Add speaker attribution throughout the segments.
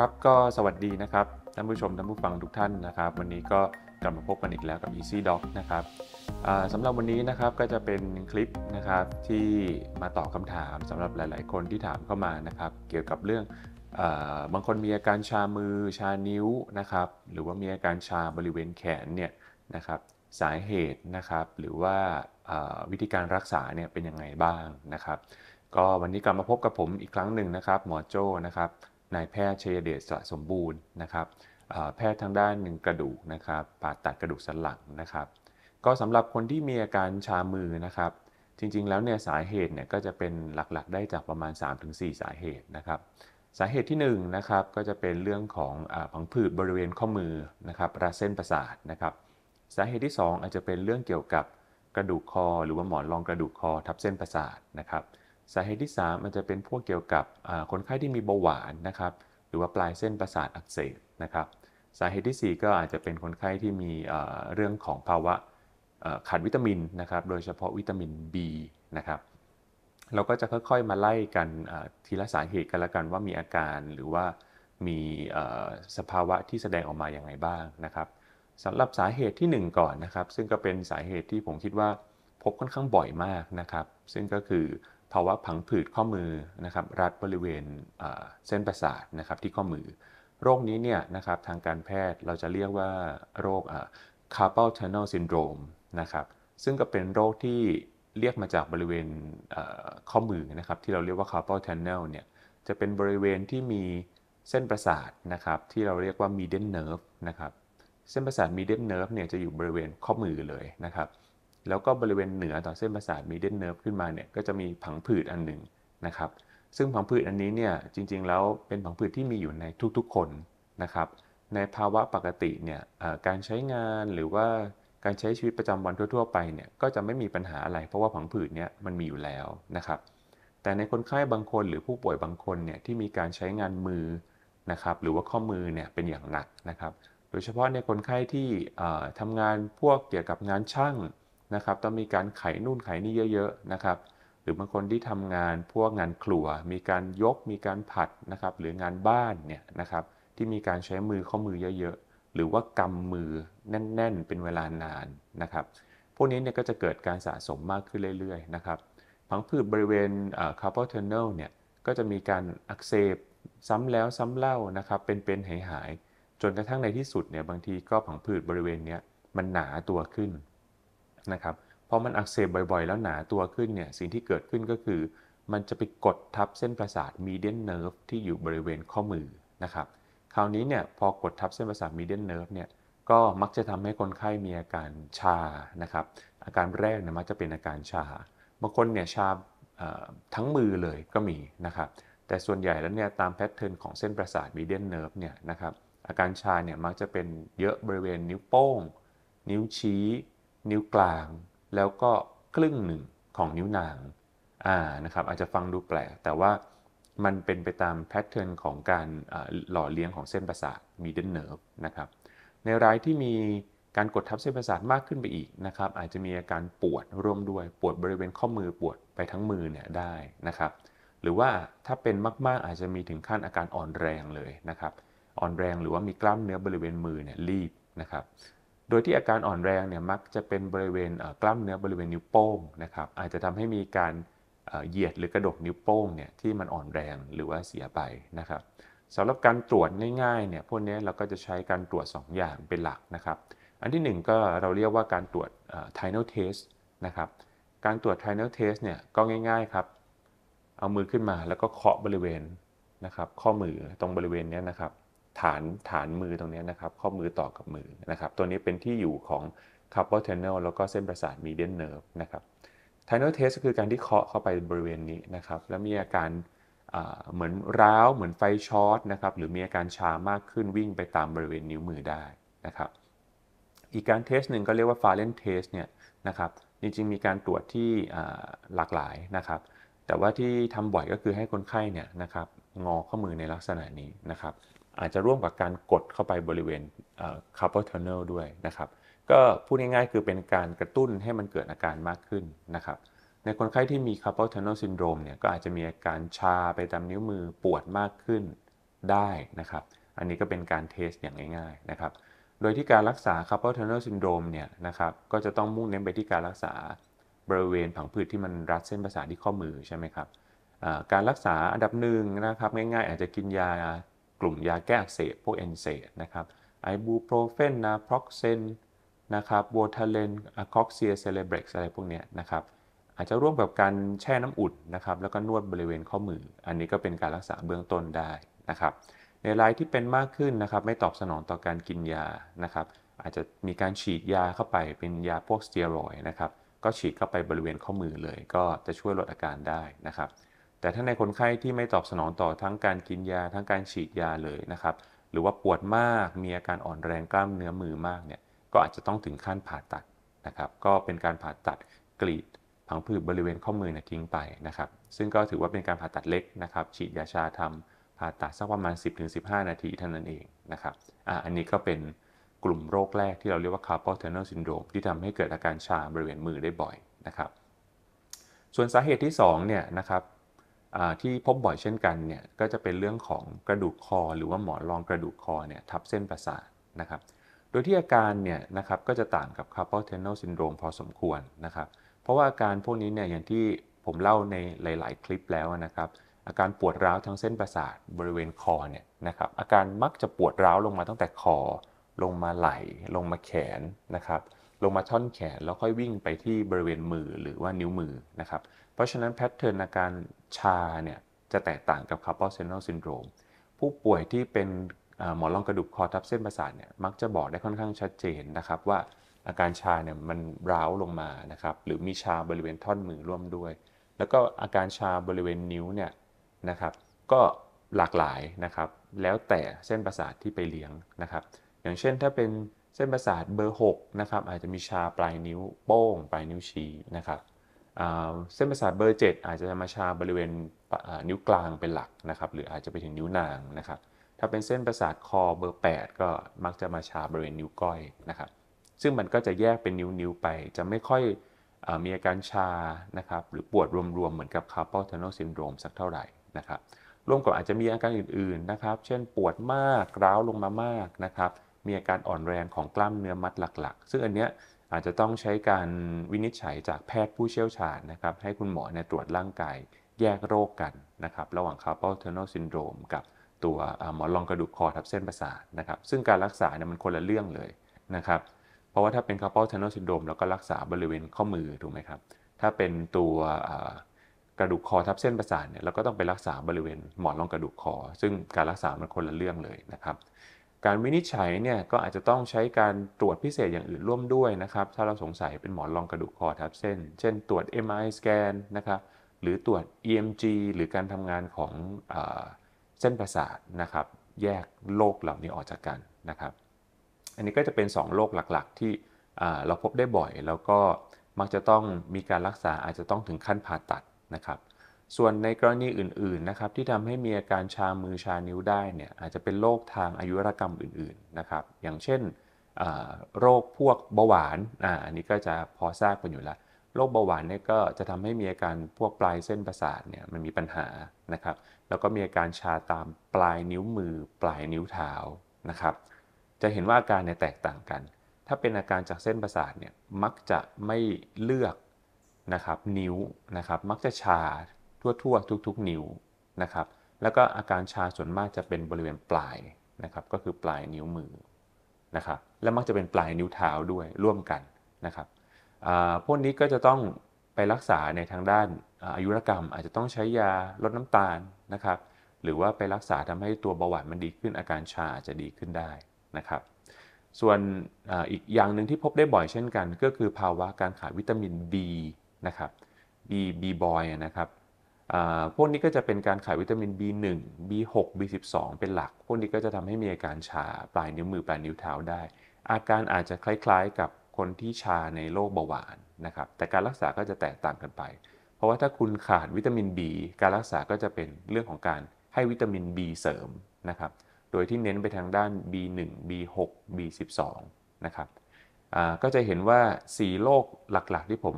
Speaker 1: ครับก็สวัสดีนะครับท่านผู้ชมท่านผู้ฟังทุกท่านนะครับ วันนี้ก็ กลับมาพบกันอีกแล้วกับ Easy Doc นะครับสำหรับวันนี้นะครับก็จะเป็นคลิปนะครับที่มาตอบคำถามสำหรับหลาย ๆ คนที่ถามเข้ามานะครับ เกี่ยวกับเรื่องบางคนมีอาการชามือชานิ้วนะครับ หรือว่ามีอาการชาบริเวณแขนเนี่ยนะครับ สาเหตุนะครับ หรือว่าวิธีการรักษาเนี่ยเป็นยังไงบ้างนะครับ ก็วันนี้กลับมาพบกับผมอีกครั้งหนึ่งนะครับหมอโจ้นะครับนายแพทย์ชยเดชสะสมบูรณ์นะครับแพทย์ทางด้านหนึ่งกระดูกนะครับผ่าตัดกระดูกสันหลังนะครับ ก็สำหรับคนที่มีอาการชามือนะครับ จริงๆแล้วเนี่ยสาเหตุเนี่ยก็จะเป็นหลักๆ ได้จากประมาณ 3-4 สาเหตุนะครับ สาเหตุที่1นนะครับก็จะเป็นเรื่องของอผังผืดบริเวณข้อมือนะครับระเส้นประสาทนะครับ สาเหตุที่ 2 อาจจะเป็นเรื่องเกี่ยวกับกระดูกคอ หรือว่าหมอนรองกระดูกคอ ทับเส้นประสาทนะครับสาเหตุที่ 3 มันจะเป็นพวกเกี่ยวกับคนไข้ที่มีเบาหวานนะครับหรือว่าปลายเส้นประสาท อักเสบนะครับสาเหตุที่ 4 ก็อาจจะเป็นคนไข้ที่มีเรื่องของภาวะขาดวิตามินนะครับโดยเฉพาะวิตามิน B นะครับเราก็จะค่อย ๆมาไล่กันทีละสาเหตุกันละกันว่ามีอาการหรือว่ามีสภาวะที่แสดงออกมาอย่างไรบ้างนะครับสำหรับสาเหตุที่ 1 ก่อนนะครับ ซึ่งก็เป็นสาเหตุที่ผมคิดว่าพบค่อนข้างบ่อยมากนะครับ ซึ่งก็คือภาวะผังผืดข้อมือนะครับ รัดบริเวณเส้นประสาทนะครับที่ข้อมือ โรคนี้เนี่ยนะครับทางการแพทย์เราจะเรียกว่าโรค carpal tunnel syndrome นะครับซึ่งก็เป็นโรคที่เรียกมาจากบริเวณข้อมือนะครับ ที่เราเรียกว่า carpal tunnel เนี่ยจะเป็นบริเวณที่มีเส้นประสาทนะครับ ที่เราเรียกว่า median nerve นะครับเส้นประสาท median nerve เนี่ยจะอยู่บริเวณข้อมือเลยนะครับแล้วก็บริเวณเหนือต่อเส้นประสาทมีเดนเนิร์ฟขึ้นมาเนี่ยก็จะมีผังผืดอันหนึ่งนะครับ ซึ่งผังผืดอันนี้เนี่ยจริงๆแล้วเป็นผังผืดที่มีอยู่ในทุกๆคนนะครับ ในภาวะปกติเนี่ยการใช้งานหรือว่าการใช้ชีวิตประจำวันทั่วๆ ไปเนี่ยก็จะไม่มีปัญหาอะไร เพราะว่าผังผืดเนี่ยมันมีอยู่แล้วนะครับ แต่ในคนไข้บางคนหรือผู้ป่วยบางคนเนี่ยที่มีการใช้งานมือนะครับหรือว่าข้อมือเนี่ยเป็นอย่างหนักนะครับ โดยเฉพาะในคนไข้ที่ทำงานพวกเกี่ยวกับงานช่างนะครับต้องมีการไขนู่นไขนี่เยอะๆนะครับหรือบางคนที่ทำงานพวกงานครัว มีการยกมีการผัดนะครับหรืองานบ้านเนี่ยนะครับที่มีการใช้มือข้อมือเยอะ ๆ หรือว่ากำมือแน่น ๆ เป็นเวลานานนะครับพวกนี้เนี่ยก็จะเกิดการสะสมมากขึ้นเรื่อยๆนะครับผังผืดบริเวณ c a r p เทอร์เนลเนี่ยก็จะมีการอักเสบซ้ำแล้วซ้ำเล่านะครับเป็น ๆ หายๆจนกระทั่งในที่สุดเนี่ยบางทีก็ผังผืดบริเวณเนี้ยมันหนาตัวขึ้นนะครับพอมันอักเสบบ่อยๆแล้วหนาตัวขึ้นเนี่ย สิ่งที่เกิดขึ้นก็คือ มันจะไปกดทับเส้นประสาทมีเดียนเนิร์ฟที่อยู่บริเวณข้อมือนะครับ คราวนี้เนี่ยพอกดทับเส้นประสาทมีเดียนเนิร์ฟเนี่ย ก็มักจะทำให้คนไข้มีอาการชา นะครับ อาการแรกเนี่ยมักจะเป็นอาการชา บางคนเนี่ยชาทั้งมือเลยก็มีนะครับ แต่ส่วนใหญ่แล้วเนี่ยตามแพทเทิร์นของเส้นประสาทมีเดียนเนิร์ฟเนี่ยนะครับ อาการชาเนี่ยมักจะเป็นเยอะบริเวณนิ้วโป้ง นิ้วชี้นิ้วกลางแล้วก็ครึ่งหนึ่งของนิ้วนางอ่านะครับอาจจะฟังดูแปลกแต่ว่ามันเป็นไปตามแพทเทิร์นของการหล่อเลี้ยงของเส้นประสาทมีเดนเนิร์ฟนะครับ ในรายที่มีการกดทับเส้นประสาทมากขึ้นไปอีกนะครับ อาจจะมีอาการปวดร่วมด้วยปวดบริเวณข้อมือปวดไปทั้งมือเนี่ยได้นะครับ หรือว่าถ้าเป็นมาก ๆ อาจจะมีถึงขั้นอาการอ่อนแรงเลยนะครับ อ่อนแรงหรือว่ามีกล้ามเนื้อบริเวณมือเนี่ยรีบนะครับโดยที่อาการอ่อนแรงเนี่ยมักจะเป็นบริเวณกล้ามเนื้อบริเวณนิ้วโป้งนะครับอาจจะทำให้มีการเหยียดหรือกระดกนิ้วโป้งเนี่ยที่มันอ่อนแรงหรือว่าเสียไปนะครับสำหรับการตรวจง่ายๆเนี่ยพวกนี้เราก็จะใช้การตรวจ 2 อย่างเป็นหลักนะครับ อันที่1ก็เราเรียกว่าการตรวจ t i n a l test นะครับการตรวจ t i n a l test เนี่ยก็ง่ายๆครับ เอามือขึ้นมาแล้วก็เคาะบริเวณนะครับ ข้อมือตรงบริเวณนี้นะครับฐานฐานมือตรงนี้นะครับ ข้อมือต่อกับมือนะครับ ตัวนี้เป็นที่อยู่ของ carpal tunnel แล้วก็เส้นประสาท median nerve นะครับ tunnel test ก็คือการที่เคาะเข้าไปบริเวณนี้นะครับ แล้วมีอาการเหมือนร้าวเหมือนไฟช็อตนะครับ หรือมีอาการชามากขึ้นวิ่งไปตามบริเวณนิ้วมือได้นะครับ อีกการเทสหนึ่งก็เรียกว่าฟาเรนเทสเนี่ยนะครับ จริงๆ มีการตรวจที่หลากหลายนะครับ แต่ว่าที่ทำบ่อยก็คือให้คนไข้เนี่ยนะครับงอข้อมือในลักษณะนี้นะครับอาจจะร่วมกับการกดเข้าไปบริเวณ carpal tunnel ด้วยนะครับ ก็พูดง่าย ๆ คือเป็นการกระตุ้นให้มันเกิดอาการมากขึ้นนะครับ ในคนไข้ที่มี carpal tunnel syndrome เนี่ยก็อาจจะมีอาการชาไปตามนิ้วมือปวดมากขึ้นได้นะครับ อันนี้ก็เป็นการเทสอย่างง่ายๆนะครับ โดยที่การรักษา carpal tunnel syndrome เนี่ยนะครับก็จะต้องมุ่งเน้นไปที่การรักษาบริเวณผังผืดที่มันรัดเส้นประสาทที่ข้อมือใช่ไหมครับการรักษาอันดับหนึ่งนะครับง่ายๆอาจจะกินยากลุ่มยาแก้อักเสบพวกเอนเซนะครับไอบูโปรเฟนนาพร็อกเซนนะครับโวทาเลนอะคอกเซียเซเลเบร็กอะไรพวกนี้นะครับ อาจจะร่วมกับการแช่น้ำอุ่นนะครับ แล้วก็นวดบริเวณข้อมือ อันนี้ก็เป็นการรักษาเบื้องต้นได้นะครับ ในรายที่เป็นมากขึ้นนะครับ ไม่ตอบสนองต่อการกินยานะครับ อาจจะมีการฉีดยาเข้าไปเป็นยาพวกสเตียรอยนะครับ ก็ฉีดเข้าไปบริเวณข้อมือเลย ก็จะช่วยลดอาการได้นะครับแต่ถ้าในคนไข้ที่ไม่ตอบสนองต่อทั้งการกินยาทั้งการฉีดยาเลยนะครับ หรือว่าปวดมากมีอาการอ่อนแรงกล้ามเนื้อมือมากเนี่ย ก็อาจจะต้องถึงขั้นผ่าตัดนะครับ ก็เป็นการผ่าตัดกรีดผังผืดบริเวณข้อมือเนี่ยทิ้งไปนะครับ ซึ่งก็ถือว่าเป็นการผ่าตัดเล็กนะครับ ฉีดยาชาทำผ่าตัดสักประมาณ10-15 นาทีเท่านั้นเองนะครับอ่าอันนี้ก็เป็นกลุ่มโรคแรกที่เราเรียกว่า carpal tunnel syndrome ที่ทำให้เกิดอาการชาบริเวณมือได้บ่อยนะครับ ส่วนสาเหตุที่ 2 เนี่ยนะครับที่พบบ่อยเช่นกันเนี่ยก็จะเป็นเรื่องของกระดูกคอหรือว่าหมอนรองกระดูกคอเนี่ยทับเส้นประสาทนะครับโดยที่อาการเนี่ยนะครับก็จะต่างกับ carpal tunnel syndrome พอสมควรนะครับ เพราะว่าอาการพวกนี้เนี่ยอย่างที่ผมเล่าในหลายๆคลิปแล้วนะครับอาการปวดร้าวทั้งเส้นประสาทบริเวณคอเนี่ยนะครับอาการมักจะปวดร้าวลงมาตั้งแต่คอ ลงมาไหล่ลงมาแขนนะครับลงมาท่อนแขนแล้วค่อยวิ่งไปที่บริเวณมือหรือว่านิ้วมือนะครับ เพราะฉะนั้นแพทเทิร์นอาการชาเนี่ยจะแตกต่างกับคาร์ a l เซน n e l ลซินโดรมผู้ป่วยที่เป็นหมอนรองกระดูกคอทับเส้นประสาทเนี่ยมักจะบอกได้ค่อนข้างชัดเจนนะครับ ว่าอาการชาเนี่ยมันร้าวลงมานะครับหรือมีชาบริเวณท่อนมือร่วมด้วย แล้วก็อาการชาบริเวณนิ้วเนี่ยนะครับ ก็หลากหลายนะครับ แล้วแต่เส้นประสาทที่ไปเลี้ยงนะครับ อย่างเช่นถ้าเป็นเส้นประสาทเบอร์6นะครับอาจจะมีชาปลายนิ้วโป้งปลายนิ้วชี้นะครับเส้นประสาทเบอร์ 7 อาจจะมาชาบริเวณนิ้วกลางเป็นหลักนะครับหรืออาจจะไปถึงนิ้วนางนะครับ ถ้าเป็นเส้นประสาทคอเบอร์ 8 ก็มักจะมาชาบริเวณนิ้วก้อยนะครับ ซึ่งมันก็จะแยกเป็นนิ้วๆไป จะไม่ค่อยอมีอาการชานะครับหรือปวดรวมๆเหมือนกับคาร์ p a l ท u น n e ซินโดรมสักเท่าไหร่นะครับร่วมกับอาจจะมีอาการอื่น ๆนะครับ เช่นปวดมากร้าวลงมามากนะครับมีอาการอ่อนแรงของกล้ามเนื้อมัดหลัก ๆ ซึ่งอันเนี้ยอาจจะต้องใช้การวินิจฉัยจากแพทย์ผู้เชี่ยวชาญนะครับ ให้คุณหมอเนี่ยตรวจร่างกายแยกโรคกันนะครับ ระหว่าง carpal เท n n e l s ซินโดรมกับตัวหมอนรองกระดูกคอทับเส้นประสาทนะครับ ซึ่งการรักษาเนี่ยมันคนละเรื่องเลยนะครับ เพราะว่าถ้าเป็น carpal เท n n e l syndrome เราก็รักษาบริเวณข้อมือถูกไหมครับ ถ้าเป็นตัวกระดูกคอทับเส้นประสาทเนี่ยเราก็ต้องไปรักษาบริเวณหมอนรองกระดูกคอ ซึ่งการรักษามันคนละเรื่องเลยนะครับการวินิจฉัยเนี่ยก็อาจจะต้องใช้การตรวจพิเศษอย่างอื่นร่วมด้วยนะครับ ถ้าเราสงสัยเป็นหมอนรองกระดูกคอทับเส้น เช่นตรวจ MRI สแกนนะครับหรือตรวจ EMG หรือการทำงานของอเส้นประสาทนะครับ แยกโรคเหล่านี้ออกจากกันนะครับ อันนี้ก็จะเป็น 2โรคหลักๆ ที่เราพบได้บ่อย แล้วก็มักจะต้องมีการรักษาอาจจะต้องถึงขั้นผ่าตัดนะครับส่วนในกรณีอื่นๆ นะครับที่ทำให้มีอาการชามือชานิ้วได้เนี่ยอาจจะเป็นโรคทางอายุรกรรมอื่นๆ นะครับ อย่างเช่นโรคพวกเบาหวานออันนี้ก็จะพอทราบกันอยู่แล้วโรคเบาหวานเนี่ยก็จะทำให้มีอาการพวกปลายเส้นประสาทเนี่ยมันมีปัญหานะครับ แล้วก็มีอาการชาตามปลายนิ้วมือปลายนิ้วเท้านะครับ จะเห็นว่าอาการเนี่ยแตกต่างกัน ถ้าเป็นอาการจากเส้นประสาทเนี่ยมักจะไม่เลือกนะครับนิ้วนะครับมักจะชาทั่วๆทุกๆ นิ้วนะครับ แล้วก็อาการชาส่วนมากจะเป็นบริเวณปลายนะครับ ก็คือปลายนิ้วมือนะครับ และมักจะเป็นปลายนิ้วเท้าด้วยร่วมกันนะครับ พวกนี้ก็จะต้องไปรักษาในทางด้านอายุรกรรมอาจจะต้องใช้ยาลดน้ำตาลนะครับ หรือว่าไปรักษาทำให้ตัวเบาหวานมันดีขึ้นอาการชาจะดีขึ้นได้นะครับ ส่วนอีกอย่างหนึ่งที่พบได้บ่อยเช่นกัน ก็คือภาวะการขาดวิตามิน B นะครับ B B boy นะครับพวกนี้ก็จะเป็นการขายวิตามิน B1 B6 B12 เป็นหลัก พวกนี้ก็จะทำให้มีอาการชาปลายนิ้วมือ ปลายนิ้วเท้าได้ อาการอาจจะคล้ายๆ กับคนที่ชาในโรคเบาหวานนะครับแต่การรักษาก็จะแตกต่างกันไป เพราะว่าถ้าคุณขาดวิตามิน B การรักษาก็จะเป็นเรื่องของการให้วิตามิน B เสริมนะครับโดยที่เน้นไปทางด้าน B1 B6 B12 นะครับก็จะเห็นว่า 4โรคหลักๆ ที่ผม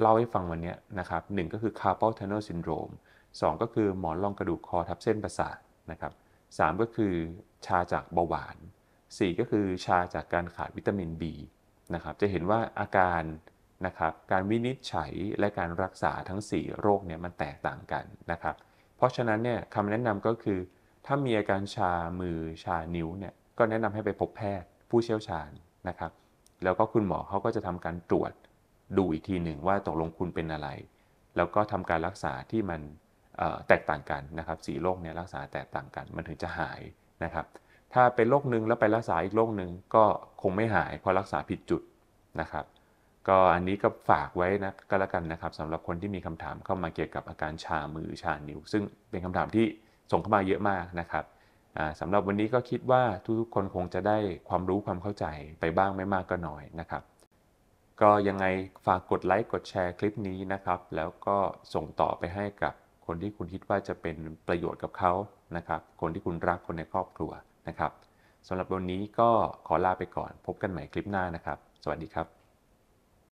Speaker 1: เล่าให้ฟังวันนี้นะครับหก็คือ carpal tunnel syndrome 2ก็คือหมอนรองกระดูก คอทับเส้นประสาทนะครับสก็คือชาจากเบาหวาน 4 ก็คือชาจากการขาดวิตามิน B นะครับจะเห็นว่าอาการนะครับการวินิจฉัยและการรักษาทั้ง 4 โรคเนี่ยมันแตกต่างกันนะครับ เพราะฉะนั้นเนี่ยคำแนะนำก็คือ ถ้ามีอาการชามือชานิ้วเนี่ยก็แนะนำให้ไปพบแพทย์ผู้เชี่ยวชาญนะครับแล้วก็คุณหมอเขาก็จะทำการตรวจดูอีกทีหนึ่งว่าตกลงคุณเป็นอะไร แล้วก็ทำการรักษาที่มันแตกต่างกันนะครับสีโรคเนี่ยรักษาแตกต่างกันมันถึงจะหายนะครับ ถ้าเป็นโรคหนึ่งแล้วไปรักษาอีกโรคหนึ่งก็คงไม่หายเพราะรักษาผิดจุดนะครับ ก็อันนี้ก็ฝากไว้นะก็แล้วกันนะครับสำหรับคนที่มีคำถามเข้ามาเกี่ยวกับอาการชามือชานิ้วซึ่งเป็นคำถามที่ส่งเข้ามาเยอะมากนะครับสำหรับวันนี้ก็คิดว่าทุกๆคนคงจะได้ความรู้ความเข้าใจไปบ้างไม่มากก็น้อยนะครับ ก็ยังไงฝากกดไลค์กดแชร์คลิปนี้นะครับ แล้วก็ส่งต่อไปให้กับคนที่คุณคิดว่าจะเป็นประโยชน์กับเขานะครับ คนที่คุณรักคนในครอบครัวนะครับสำหรับวันนี้ก็ขอลาไปก่อนพบกันใหม่คลิปหน้านะครับ สวัสดีครับ